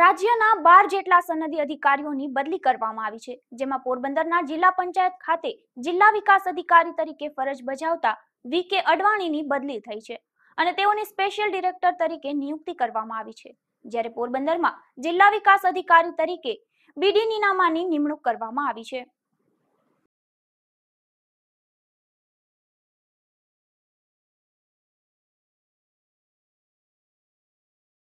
રાજ્યના બાર જેટલા સનદી અધિકારીઓની બદલી કરવામાં આવી છે જેમાં પોરબંદરના જિલ્લા પંચાયત ખાતે જિલ્લા વિકાસ અધિકારી તરીકે ફરજ બજાવતા વી કે અડવાણીની બદલી થઈ છે અને તેઓની સ્પેશિયલ ડિરેક્ટર તરીકે નિયુક્તિ કરવામાં આવી છે જ્યારે પોરબંદરમાં જિલ્લા વિકાસ અધિકારી તરીકે બીડી નીનામાની નિમણૂક કરવામાં આવી છે